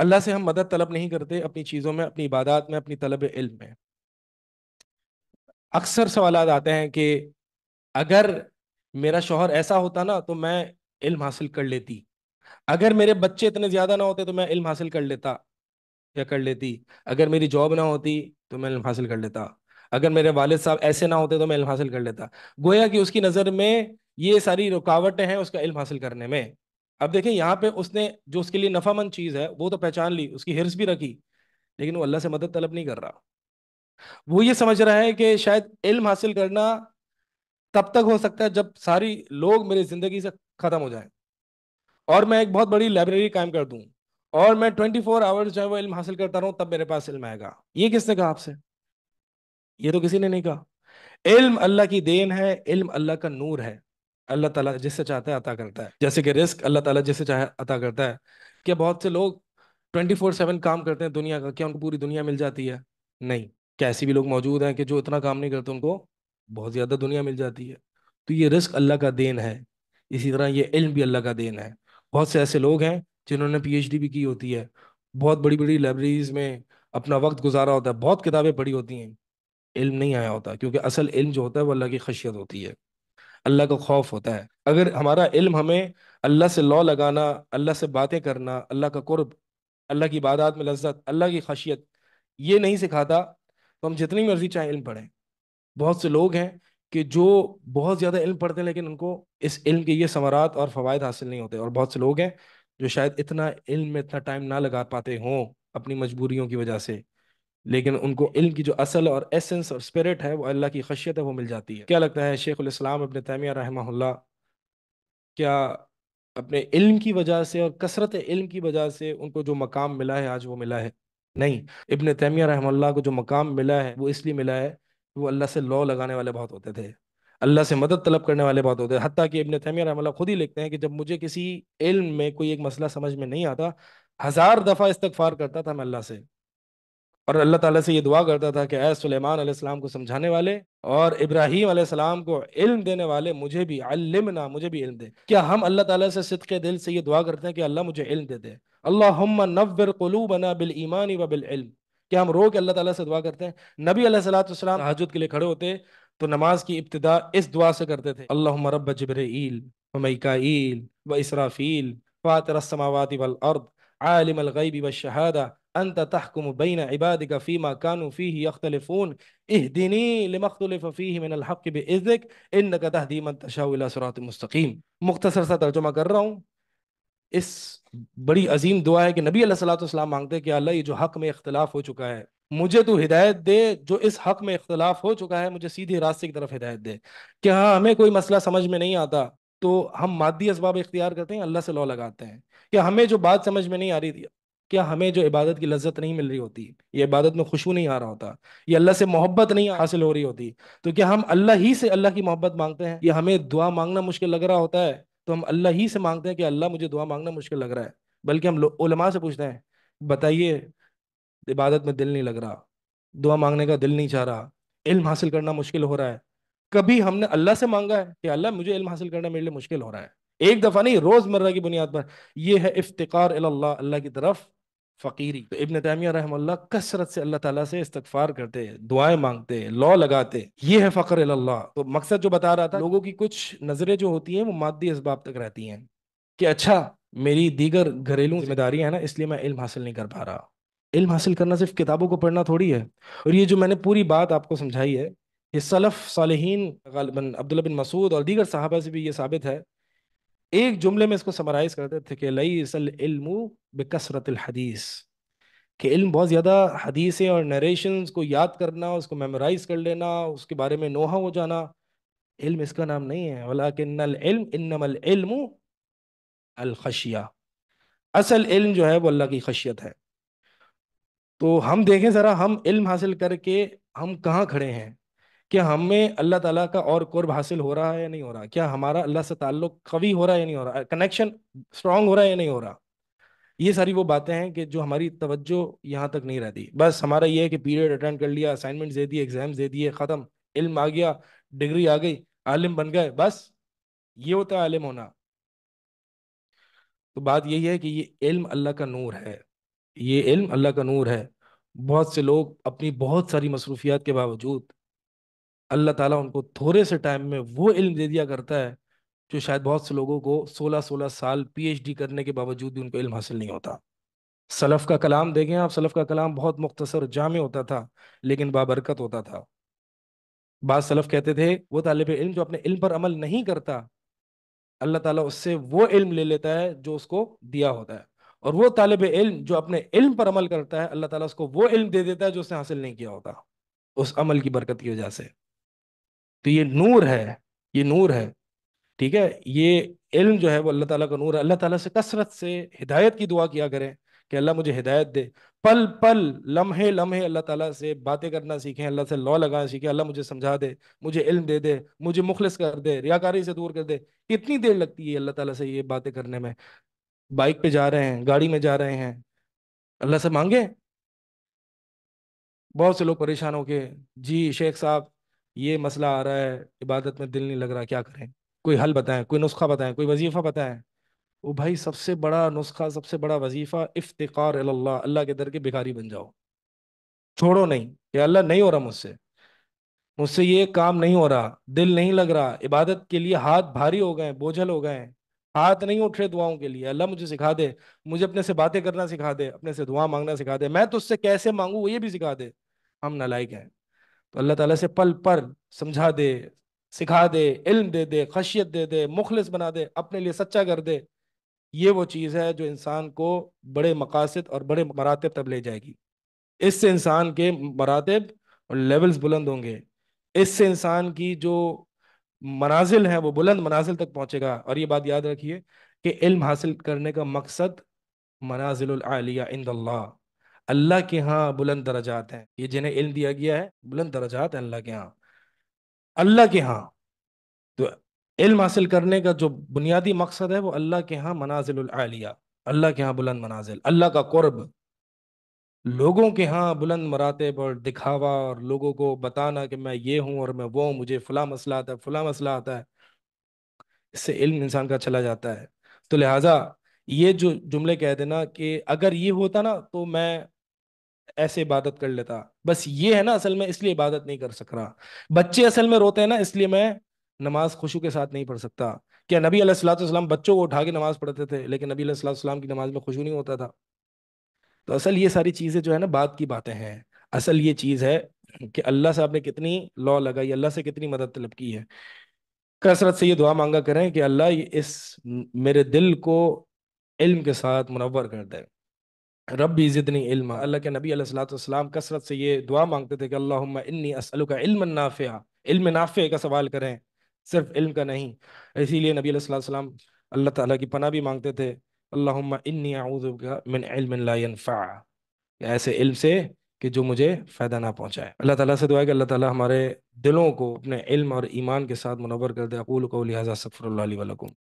अल्लाह से हम मदद तलब नहीं करते अपनी चीज़ों में अपनी इबादत में अपनी तलब इल्म में अक्सर सवाल आते हैं कि अगर मेरा शोहर ऐसा होता ना तो मैं इल्म हासिल कर लेती अगर मेरे बच्चे इतने ज़्यादा ना होते तो मैं इल्म हासिल कर लेता या कर लेती अगर मेरी जॉब ना होती तो मैं इल्म हासिल कर लेता अगर मेरे वालिद साहब ऐसे ना होते तो मैं इल्म हासिल कर लेता गोया कि उसकी नज़र में ये सारी रुकावटें हैं उसका इल्म हासिल करने में अब देखें यहाँ पे उसने जो उसके लिए नफामंद चीज़ है वो तो पहचान ली उसकी हिरस भी रखी लेकिन वो अल्लाह से मदद तलब नहीं कर रहा वो ये समझ रहा है कि शायद इल्म हासिल करना तब तक हो सकता है जब सारी लोग मेरी ज़िंदगी से ख़त्म हो जाए और मैं एक बहुत बड़ी लाइब्रेरी कायम कर दूँ और मैं ट्वेंटी फोर आवर्स जो है वो इल्म हासिल करता रहा तब मेरे पास इल्म आएगा ये किसने कहा आपसे ये तो किसी ने नहीं कहा इल्म अल्लाह की देन है इल्म अल्लाह का नूर है अल्लाह ताला जिससे चाहता है अता करता है जैसे कि रिस्क अल्लाह ताला जिससे चाहे अता करता है क्या बहुत से लोग ट्वेंटी फोर सेवन काम करते हैं दुनिया का क्या उनको पूरी दुनिया मिल जाती है नहीं क्या ऐसे भी लोग मौजूद हैं कि जो इतना काम नहीं करते उनको बहुत ज़्यादा दुनिया मिल जाती है तो ये रिस्क अल्लाह का देन है इसी तरह ये इल्म भी अल्लाह का देन है बहुत से ऐसे लोग हैं जिन्होंने डी भी की होती है बहुत बड़ी बड़ी लाइब्रेरीज में अपना वक्त गुजारा होता है बहुत किताबें पढ़ी होती हैं इल्म नहीं आया होता क्योंकि असल इल्म जो होता है वो अल्लाह की खशियत होती है अल्लाह का खौफ होता है अगर हमारा इल्म हमें अल्लाह से लॉ लगाना अल्लाह से बातें करना अल्लाह का कुर्ब अल्लाह की इबादत में लज्जत अल्लाह की खशियत ये नहीं सिखाता तो हम जितनी मर्जी चाहे इल्म पढ़ें बहुत से लोग हैं कि जो बहुत ज़्यादा इल्म पढ़ते हैं लेकिन उनको इस इल्म के ये समारात और फ़वाद हासिल नहीं होते और बहुत से लोग हैं जो शायद इतना इल्म में इतना टाइम ना लगा पाते हों अपनी मजबूरियों की वजह से लेकिन उनको इल्म की जो असल और एसेंस और स्पिरिट है वो अल्लाह की खशियत है वो मिल जाती है क्या लगता है शेख इस्लाम अपने तैमिया रहमा क्या अपने इल्म की वजह से और कसरत इल्म की वजह से उनको जो मकाम मिला है आज वो मिला है नहीं इबन तैमिया रहमल्ला को जो मकाम मिला है वो इसलिए मिला है वो अल्लाह से लॉ लगाने वाले बहुत होते थे अल्लाह से मदद तलब करने वाले बहुत होते हैं हती कि इबन तैमिया रहमल्ला खुद ही लिखते हैं कि जब मुझे किसी इल्म में कोई एक मसला समझ में नहीं आता हज़ार दफ़ा इस्तफार करता था मैं अल्लाह से और अल्लाह ताला से ये दुआ करता था कि ए सुलेमान सलाम को समझाने वाले और इब्राहीम सलाम को इल्म देने वाले मुझे भी अल्लम ना मुझे भी इल्म दे क्या हम अल्लाह ताला से सिद के दिल से ये दुआ करते हैं कि अल्लाह मुझे इल्म दे दे अल्लाह नवर कलूबना बिल ईमानी व बिल इल्म क्या हम रो के अल्लाह ताला से दुआ करते हैं नबी सलाम हजत के लिए खड़े होते तो नमाज की इब्तदा इस दुआ से करते थे अल्लाह रब जबरील वमकाईल व इसराफील फ़ातर समावती वल अर्द आलिम अलगैबी व शहादा अनत तहकुम बैन इबाद का फ़ीमा कानू फ़ी यख्तलफ़ून इहदिनी लमख्तलफ़ी मिन हक़ बज़क इन का तहदीम तशासरात मुस्तकीम मुख्तसर सा तर्जुमा कर रहा हूँ इस बड़ी अजीम दुआ है कि नबी सलाम मांगते कि अल्लाह ये जो हक़ में इख्तलाफ हो चुका है मुझे तो हिदायत दे जो इस हक़ में इख्तलाफ हो चुका है मुझे सीधे रास्ते की तरफ हिदायत दे कि हाँ हमें कोई मसला समझ में नहीं आता तो हम मादी इसबाब इख्तियार करते हैं अल्लाह से लौ लगाते हैं कि हमें जो बात समझ में नहीं आ रही क्या हमें जो इबादत की लज्जत नहीं मिल रही होती ये इबादत में खुशबू नहीं आ रहा होता ये अल्लाह से मोहब्बत नहीं हासिल हो रही होती तो क्या हम अल्लाह ही से अल्लाह की मोहब्बत मांगते हैं ये हमें दुआ मांगना मुश्किल लग रहा होता है तो हम अल्लाह ही से मांगते हैं कि अल्लाह मुझे दुआ मांगना मुश्किल लग रहा है बल्कि हम उलमा से पूछते हैं बताइए इबादत में दिल नहीं लग रहा दुआ मांगने का दिल नहीं चाह रहा इल्म हासिल करना मुश्किल हो रहा है कभी हमने अल्लाह से मांगा है कि अल्लाह मुझे इल्म हासिल करना मेरे लिए मुश्किल हो रहा है एक दफ़ा नहीं रोज़मर्रा की बुनियाद पर यह है इफ्तार अल्लाह अल्लाह की तरफ फ़कीरी तो इबन तैमिया रहमल्ला कसरत से अल्लाह ताला से इस्तगफार करते दुआएं मांगते लॉ लौ लगाते ये है फकर अल्लाह तो मकसद जो बता रहा था लोगों की कुछ नज़रें जो होती हैं वो मादी इसबाब तक रहती हैं कि अच्छा मेरी दीगर घरेलू जिम्मेदारी है ना इसलिए मैं इल्म हासिल नहीं कर पा रहा इल्म हासिल करना सिर्फ किताबों को पढ़ना थोड़ी है और ये जो मैंने पूरी बात आपको समझाई है ये सलफ़ सालहीन गलबन अब्दुल्ला बिन मसूद और दीगर साहबा से भी ये साबित है एक जुमले में इसको समराइज करते थे कि लई सल इल्मु बेकसरत हदीस कि इल्म बहुत ज़्यादा हदीसें और नरेशन को याद करना उसको मेमोराइज कर लेना उसके बारे में नोहा हो जाना इल्म इसका नाम नहीं है वाला कि इल्म अलखशिया असल इल्म जो है वो अल्लाह की खशियत है तो हम देखें ज़रा हम इल्म हासिल करके हम कहाँ खड़े हैं कि हमें अल्लाह ताला का और कर्ब हासिल हो रहा है या नहीं हो रहा क्या हमारा अल्लाह से ताल्लुक कवि हो रहा है या नहीं हो रहा कनेक्शन स्ट्रांग हो रहा है या नहीं हो रहा ये सारी वो बातें हैं कि जो हमारी तवज्जो यहाँ तक नहीं रहती बस हमारा ये है कि पीरियड अटेंड कर लिया असाइनमेंट दे दिए एग्जाम्स दे दिए ख़त्म इल्म आ गया डिग्री आ गई आलिम बन गए बस ये होता है आलिम होना तो बात यही है कि ये इल्म अल्लाह का नूर है ये इल्म अल्लाह का नूर है बहुत से लोग अपनी बहुत सारी मसरूफियात के बावजूद अल्लाह ताला उनको थोड़े से टाइम में वो इल्म दे दिया करता है जो शायद बहुत से लोगों को 16-16 साल पीएचडी करने के बावजूद भी उनको इल्म हासिल नहीं होता सलफ़ का कलाम देखें आप सलफ़ का कलाम बहुत मुख्तसर जाम होता था लेकिन बाबरकत होता था बाद सलफ़ कहते थे वो तालब इल्म जो अपने इल्म पर अमल नहीं करता अल्लाह ताला उससे वो इल्म ले लेता है जो उसको दिया होता है और वो तालब इल्म जो अपने इल्म पर अमल करता है अल्लाह ताला उसको वो इल्म दे देता है जो उसने हासिल नहीं किया होता उस अमल की बरकत की वजह से तो ये नूर है ये नूर है ठीक है ये इल्म जो है वो अल्लाह ताला का नूर है अल्लाह ताला से कसरत से हिदायत की दुआ किया करें कि अल्लाह मुझे हिदायत दे पल पल लम्हे लम्हे अल्लाह ताला से बातें करना सीखें अल्लाह से लॉ लगाना सीखें अल्लाह मुझे समझा दे मुझे इल्म दे दे मुझे मुखलिस कर दे रियाकारी से दूर कर दे कितनी देर लगती है अल्लाह ताला से ये बातें करने में बाइक पे जा रहे हैं गाड़ी में जा रहे हैं अल्लाह से मांगे बहुत से लोग परेशान हो के जी शेख साहब ये मसला आ रहा है इबादत में दिल नहीं लग रहा क्या करें कोई हल बताएं कोई नुस्खा बताएं कोई वजीफ़ा बताएं वो भाई सबसे बड़ा नुस्खा सबसे बड़ा वजीफ़ा इफ्तार अल्लाह अल्लाह के दर के भिखारी बन जाओ छोड़ो नहीं कि अल्लाह नहीं हो रहा मुझसे मुझसे ये काम नहीं हो रहा दिल नहीं लग रहा इबादत के लिए हाथ भारी हो गए बोझल हो गए हाथ नहीं उठ रहे दुआओं के लिए अल्लाह मुझे सिखा दे मुझे अपने से बातें करना सिखा दे अपने से दुआ मांगना सिखा दे मैं तो उससे कैसे मांगू ये भी सिखा दे हम नलायक हैं तो अल्लाह ताला से पल पर समझा दे सिखा दे इल्म दे दे खशियत दे दे मुखलिस बना दे अपने लिए सच्चा कर दे ये वो चीज़ है जो इंसान को बड़े मकासद और बड़े मरातब तक ले जाएगी इससे इंसान के मरातब और लेवल्स बुलंद होंगे इससे इंसान की जो मनाजिल है वो बुलंद मनाजिल तक पहुँचेगा और ये बात याद रखिए कि इल्म हासिल करने का मकसद मनाजिल आलिया इंदल्ला अल्लाह के यहाँ बुलंद दर्जात हैं ये जिन्हें इल्म दिया गया है बुलंद दराजात हैं अल्लाह के यहाँ अल्लाह के यहाँ तो इल्म हासिल करने का जो बुनियादी मकसद है वो अल्लाह के यहाँ आलिया अल्लाह के यहाँ बुलंद मनाजिल अल्लाह का कुर्ब लोगों के यहाँ बुलंद मराते पर दिखावा और लोगों को बताना कि मैं ये हूँ और मैं वो हूँ मुझे फला मसला आता है फला मसला आता है इससे इल्म इंसान का चला जाता है तो लिहाजा ये जो जुमले कह देना कि अगर ये होता ना तो मैं ऐसे इबादत कर लेता बस ये है ना असल में इसलिए इबादत नहीं कर सक रहा बच्चे असल में रोते हैं ना इसलिए मैं नमाज खुशू के साथ नहीं पढ़ सकता क्या नबी अलैहिस्सलाम बच्चों को उठा के नमाज पढ़ते थे लेकिन नबी अलैहिस्सलाम की नमाज में खुशू नहीं होता था तो असल ये सारी चीज़ें जो है ना बात की बातें हैं असल ये चीज़ है कि अल्लाह से आपने कितनी लॉ लगाई अल्लाह से कितनी मदद तलब की है कसरत से ये दुआ मांगा करें कि अल्लाह इस मेरे दिल को इल्म के साथ मुनवर कर दें रब ज़िदनी इल्म अल्लाह के नबी सलाम कसरत से ये दुआ मांगते थे कि अल्लाहुम्मा इन्नी असल इल्म नाफ़िया इल्म नाफ़े का सवाल करें सिर्फ इल्म का नहीं इसीलिए नबी सलाम अल्लाह ताला की पना भी मांगते थे अल्लाहुम्मा इन्नी आउज़ मिन ला यनफा ऐसे इल्म से कि जो मुझे फ़ायदा ना पहुँचाए अल्लाह ताला से दुआ है कि अल्लाह ताला हमारे दिलों को अपने इल्म और ईमान के साथ मुनवर कर दे अकूल को लिहाजा सफ़र वलकुम